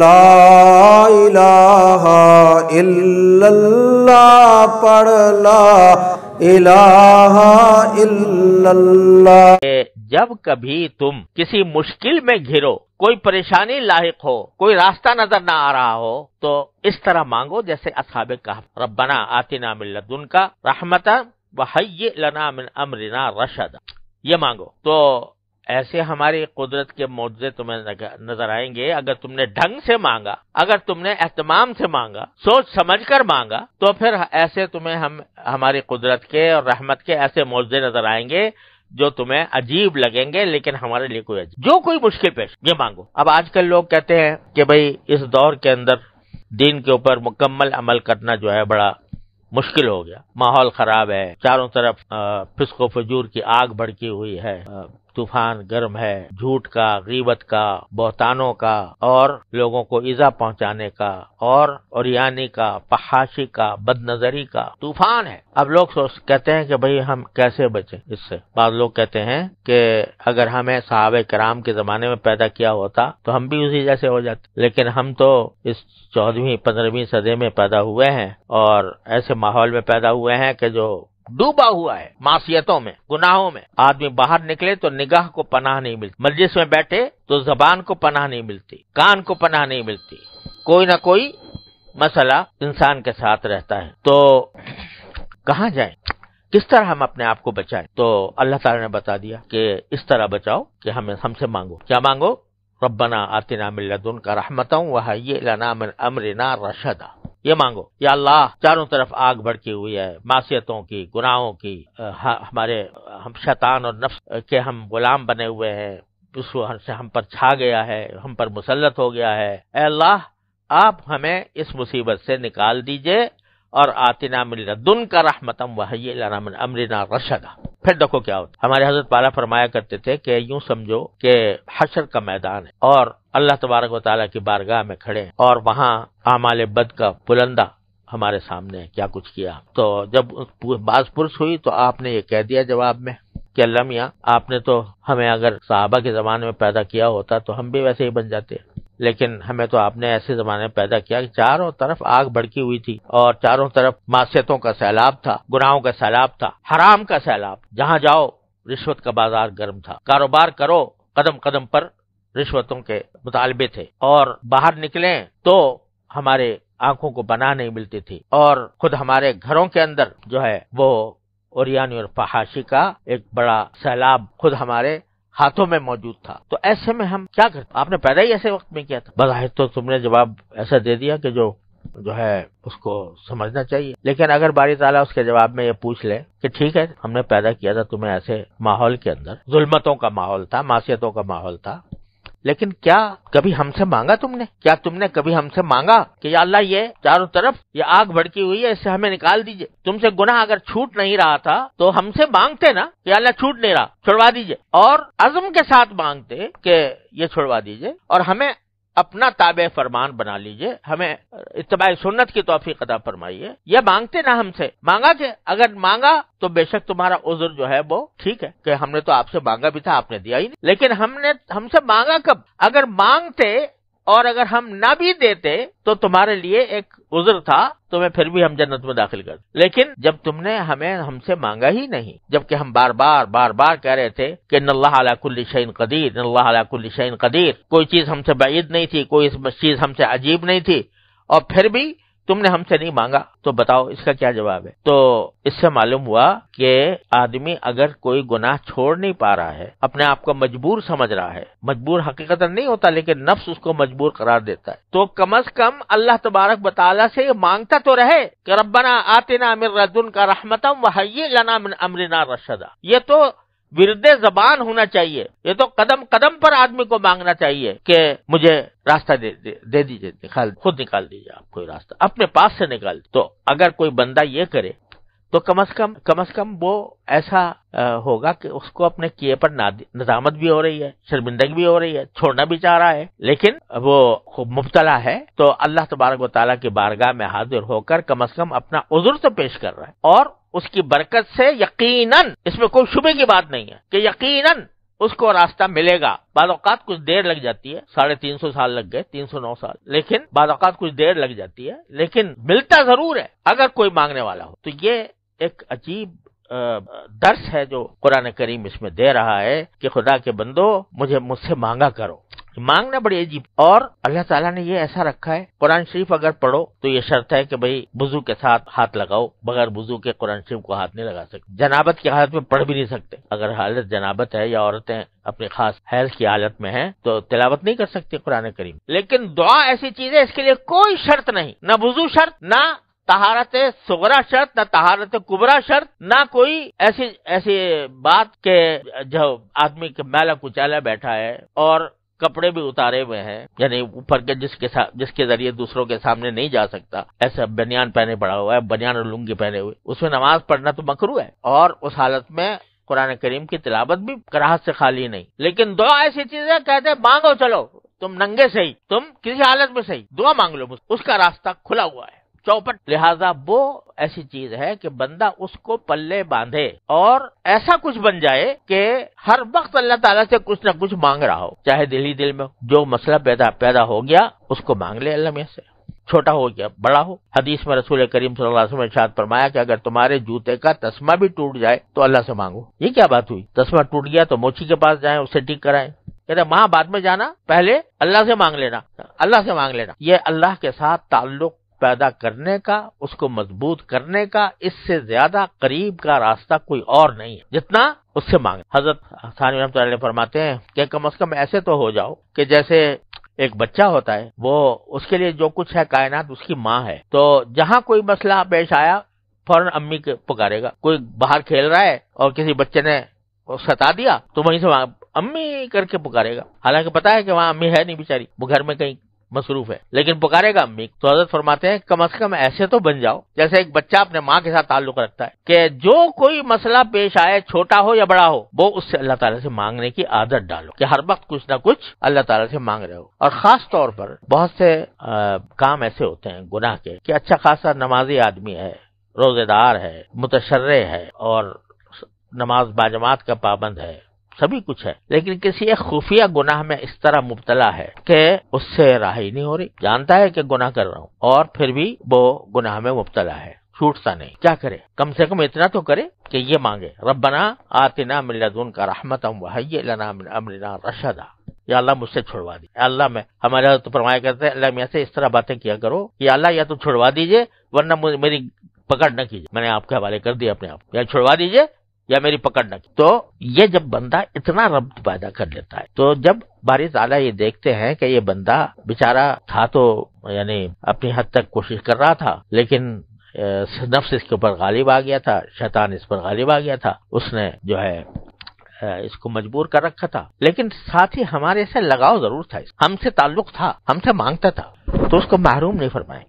لا لا الہ الا اللہ پڑھ الہ الا اللہ جب کبھی تم کسی مشکل میں گھرو کوئی پریشانی لاحق ہو کوئی راستہ نظر نہ آ رہا ہو تو اس طرح مانگو جیسے اصحاب کہ ربنا آتنا من لدن کا رحمتا وحی لنا من امرنا رشد یہ مانگو تو ایسے ہماری قدرت کے معجزے تمہیں نظر آئیں گے اگر تم نے ڈھنگ سے مانگا اگر تم نے اہتمام سے مانگا سوچ سمجھ کر مانگا تو پھر ایسے تمہیں ہم ہماری قدرت کے اور رحمت کے ایسے معجزے نظر آئیں گے جو تمہیں عجیب لگیں گے لیکن ہمارے لیے کوئی عجیب جو کوئی مشکل پیش یہ مانگو اب آج کل لوگ کہتے ہیں کہ بھائی اس دور کے اندر دین کے اوپر مکمل عمل کرنا جو ہے بڑا مشکل ہو گیا ماحول خراب ہے چاروں طرف فسق و فجور کی آگ بڑکی ہوئی ہے طوفان گرم ہے جھوٹ کا غیبت کا بہتانوں کا اور لوگوں کو ایزا پہنچانے کا اور اوریانی کا پہاشی کا بد نظری کا طوفان ہے اب لوگ کہتے ہیں کہ بھئی ہم کیسے بچیں اس سے بعض لوگ کہتے ہیں کہ اگر ہمیں صحابہ کرام کے زمانے میں پیدا کیا ہوتا تو ہم بھی اسی جیسے ہو جاتے لیکن ہم تو اس چودہویں پندرہویں صدی میں پیدا ہوئے ہیں اور ایسے ماحول میں پیدا ہوئے ہیں کہ جو ڈوبا ہوا ہے معاشیتوں میں گناہوں میں آدمی باہر نکلے تو نگاہ کو پناہ نہیں ملتی مجلس میں بیٹھے تو زبان کو پناہ نہیں ملتی کان کو پناہ نہیں ملتی کوئی نہ کوئی مسئلہ انسان کے ساتھ رہتا ہے تو کہاں جائیں کس طرح ہم اپنے آپ کو بچائیں تو اللہ تعالی نے بتا دیا کہ اس طرح بچاؤ کہ ہم سے مانگو کیا مانگو ربنا آتنا لدن کا رحمتا واہ لنا من امرنا رشدا یہ مانگو یا اللہ چاروں طرف آگ بھڑکی ہوئی ہے معصیتوں کی گناہوں کی ہمارے ہم شیطان اور نفس کے ہم غلام بنے ہوئے ہیں سے ہم پر چھا گیا ہے ہم پر مسلط ہو گیا ہے اے اللہ آپ ہمیں اس مصیبت سے نکال دیجئے اور آتنا من لدن کا رحمتم وحی لنا من امرنا رشدا رشدہ پھر دیکھو کیا ہوتا ہمارے حضرت پالا فرمایا کرتے تھے کہ یوں سمجھو کہ حشر کا میدان ہے اور اللہ تبارک و تعالیٰ کی بارگاہ میں کھڑے ہیں اور وہاں اعمال بد کا بلندہ ہمارے سامنے کیا کچھ کیا تو جب بعض پرس ہوئی تو آپ نے یہ کہہ دیا جواب میں کہ اللہ میاں آپ نے تو ہمیں اگر صحابہ کے زمانے میں پیدا کیا ہوتا تو ہم بھی ویسے ہی بن جاتے ہیں لیکن ہمیں تو آپ نے ایسے زمانے میں پیدا کیا کہ چاروں طرف آگ بڑکی ہوئی تھی اور چاروں طرف معصیتوں کا سیلاب تھا گناہوں کا سیلاب تھا حرام کا سیلاب جہاں جاؤ رشوت کا بازار گرم تھا کاروبار کرو قدم قدم پر رشوتوں کے مطالبے تھے اور باہر نکلیں تو ہمارے آنکھوں کو بنا نہیں ملتی تھی اور خود ہمارے گھروں کے اندر جو ہے وہ اریانی اور فحاشی کا ایک بڑا سیلاب خود ہمارے ہاتھوں میں موجود تھا تو ایسے میں ہم کیا کرتے آپ نے پیدا ہی ایسے وقت میں کیا تھا بظاہر تو تم نے جواب ایسا دے دیا کہ جو جو ہے اس کو سمجھنا چاہیے لیکن اگر باری تعالیٰ اس کے جواب میں یہ پوچھ لے کہ ٹھیک ہے ہم نے پیدا کیا تھا تمہیں ایسے ماحول کے اندر ظلمتوں کا ماحول تھا معاشیتوں کا ماحول تھا لیکن کیا کبھی ہم سے مانگا تم نے کیا تم نے کبھی ہم سے مانگا کہ یا اللہ یہ چاروں طرف یہ آگ بڑکی ہوئی ہے اسے ہمیں نکال دیجئے تم سے گناہ اگر چھوٹ نہیں رہا تھا تو ہم سے مانگتے نا کہ اللہ چھوٹ نہیں رہا چھڑوا دیجئے اور عزم کے ساتھ مانگتے کہ یہ چھڑوا دیجئے اور ہمیں اپنا تابع فرمان بنا لیجئے ہمیں اتباع سنت کی توفیق عطا فرمائیے یہ مانگتے نہ ہم سے مانگا کہ اگر مانگا تو بے شک تمہارا عذر جو ہے وہ ٹھیک ہے کہ ہم نے تو آپ سے مانگا بھی تھا آپ نے دیا ہی نہیں لیکن ہم نے ہم سے مانگا کب اگر مانگتے اور اگر ہم نہ بھی دیتے تو تمہارے لیے ایک عذر تھا تمہیں پھر بھی ہم جنت میں داخل کر لیکن جب تم نے ہمیں ہم سے مانگا ہی نہیں جبکہ ہم بار بار بار بار کہہ رہے تھے کہ اللہ علیہ شعین قدیر اللہ علیہ شعین قدیر کوئی چیز ہم سے بعید نہیں تھی کوئی چیز ہم سے عجیب نہیں تھی اور پھر بھی تم نے ہم سے نہیں مانگا تو بتاؤ اس کا کیا جواب ہے تو اس سے معلوم ہوا کہ آدمی اگر کوئی گناہ چھوڑ نہیں پا رہا ہے اپنے آپ کو مجبور سمجھ رہا ہے مجبور حقیقت نہیں ہوتا لیکن نفس اس کو مجبور قرار دیتا ہے تو کم از کم اللہ تبارک بطالہ سے یہ مانگتا تو رہے کہ ربنا آتنا من ردن کا رحمتم وحی لنا من امرنا رشدہ یہ تو ورد زبان ہونا چاہیے یہ تو قدم قدم پر آدمی کو مانگنا چاہیے کہ مجھے راستہ دے, خود نکال دیجیے آپ کو اپنے پاس سے نکال تو اگر کوئی بندہ یہ کرے تو کم از کم کم از کم وہ ایسا ہوگا کہ اس کو اپنے کیے پر ندامت بھی ہو رہی ہے شرمندگی بھی ہو رہی ہے چھوڑنا بھی چاہ رہا ہے لیکن وہ خوب مبتلا ہے تو اللہ تبارک و تعالیٰ کی بارگاہ میں حاضر ہو کر کم از کم اپنا عذر تو پیش کر رہا ہے اور اس کی برکت سے یقیناً اس میں کوئی شبے کی بات نہیں ہے کہ یقیناً اس کو راستہ ملے گا بعض اوقات کچھ دیر لگ جاتی ہے ساڑھے تین سو سال لگ گئے تین سو نو سال لیکن بعض اوقات کچھ دیر لگ جاتی ہے لیکن ملتا ضرور ہے اگر کوئی مانگنے والا ہو تو یہ ایک عجیب درس ہے جو قرآن کریم اس میں دے رہا ہے کہ خدا کے بندو مجھے مجھ سے مانگا کرو مانگنا بڑی عجیب اور اللہ تعالیٰ نے یہ ایسا رکھا ہے قرآن شریف اگر پڑھو تو یہ شرط ہے کہ بھائی بزو کے ساتھ ہاتھ لگاؤ بغیر بزو کے قرآن شریف کو ہاتھ نہیں لگا سکتے جنابت کی حالت میں پڑھ بھی نہیں سکتے اگر حالت جنابت ہے یا عورتیں اپنی خاص حیض کی حالت میں ہیں تو تلاوت نہیں کر سکتی قرآن کریم لیکن دعا ایسی چیز ہے اس کے لیے کوئی شرط نہیں نہ بزو شرط نہ تہارت سغرا شرط نہ تہارت کبرا شرط نہ کوئی ایسی ایسی بات کے جو آدمی کے میلا کچالا بیٹھا ہے اور کپڑے بھی اتارے ہوئے ہیں یعنی اوپر کے جس کے جس کے ذریعے دوسروں کے سامنے نہیں جا سکتا ایسے بنیان پہنے پڑا ہوا ہے بنیان اور لنگی پہنے ہوئے اس میں نماز پڑھنا تو مکرو ہے اور اس حالت میں قرآن کریم کی تلاوت بھی کراہت سے خالی نہیں لیکن دو ایسی چیزیں کہتے ہیں مانگو چلو تم ننگے صحیح تم کسی حالت میں صحیح دعا مانگ لو اس کا راستہ کھلا ہوا ہے چوپٹ لہذا وہ ایسی چیز ہے کہ بندہ اس کو پلے باندھے اور ایسا کچھ بن جائے کہ ہر وقت اللہ تعالیٰ سے کچھ نہ کچھ مانگ رہا ہو چاہے دلی دل میں جو مسئلہ پیدا پیدا ہو گیا اس کو مانگ لے اللہ میں سے چھوٹا ہو گیا بڑا ہو حدیث میں رسول کریم صلی اللہ علیہ نے شاد فرمایا کہ اگر تمہارے جوتے کا تسمہ بھی ٹوٹ جائے تو اللہ سے مانگو یہ کیا بات ہوئی تسمہ ٹوٹ گیا تو موچی کے پاس جائیں اسے ٹھیک کہتے ہیں ماں بعد میں جانا پہلے اللہ سے مانگ لینا اللہ سے مانگ لینا یہ اللہ کے ساتھ تعلق پیدا کرنے کا اس کو مضبوط کرنے کا اس سے زیادہ قریب کا راستہ کوئی اور نہیں ہے جتنا اس سے مانگے حضرت اللہ فرماتے ہیں کہ کم از کم ایسے تو ہو جاؤ کہ جیسے ایک بچہ ہوتا ہے وہ اس کے لیے جو کچھ ہے کائنات اس کی ماں ہے تو جہاں کوئی مسئلہ پیش آیا فوراً امی کے پکارے گا کوئی باہر کھیل رہا ہے اور کسی بچے نے ستا دیا تو وہیں سے وہاں امی کر کے پکارے گا حالانکہ پتا ہے کہ وہاں امی ہے نہیں بےچاری وہ گھر میں کہیں مصروف ہے لیکن پکارے گا امی تو حضرت فرماتے ہیں کم از کم ایسے تو بن جاؤ جیسے ایک بچہ اپنے ماں کے ساتھ تعلق رکھتا ہے کہ جو کوئی مسئلہ پیش آئے چھوٹا ہو یا بڑا ہو وہ اس سے اللہ تعالیٰ سے مانگنے کی عادت ڈالو کہ ہر وقت کچھ نہ کچھ اللہ تعالیٰ سے مانگ رہے ہو اور خاص طور پر بہت سے کام ایسے ہوتے ہیں گناہ کے کہ اچھا خاصا نمازی آدمی ہے روزے دار ہے متشرے ہے اور نماز باجماعت کا پابند ہے سبھی کچھ ہے لیکن کسی ایک خفیہ گناہ میں اس طرح مبتلا ہے کہ اس سے راہی نہیں ہو رہی جانتا ہے کہ گناہ کر رہا ہوں اور پھر بھی وہ گناہ میں مبتلا ہے چھوٹتا نہیں کیا کرے کم سے کم اتنا تو کرے کہ یہ مانگے ربنا آتنا من لدن کا رحمت لنا من امرنا رشدا یا اللہ مجھ سے چھڑوا یا اللہ میں ہمارے فرمایا کرتے ہیں اللہ میں سے اس طرح باتیں کیا کرو یا اللہ یا تو چھڑوا دیجئے ورنہ میری پکڑ نہ کیجیے میں نے آپ کے حوالے کر دی اپنے آپ یا چھڑوا دیجئے یا میری پکڑ کی تو یہ جب بندہ اتنا ربط پیدا کر لیتا ہے تو جب باری تعالیٰ یہ دیکھتے ہیں کہ یہ بندہ بےچارا تھا تو یعنی اپنی حد تک کوشش کر رہا تھا لیکن نفس اس کے اوپر غالب آ گیا تھا شیطان اس پر غالب آ گیا تھا اس نے جو ہے اس کو مجبور کر رکھا تھا لیکن ساتھ ہی ہمارے سے لگاؤ ضرور تھا ہم سے تعلق تھا ہم سے مانگتا تھا تو اس کو محروم نہیں فرمائیں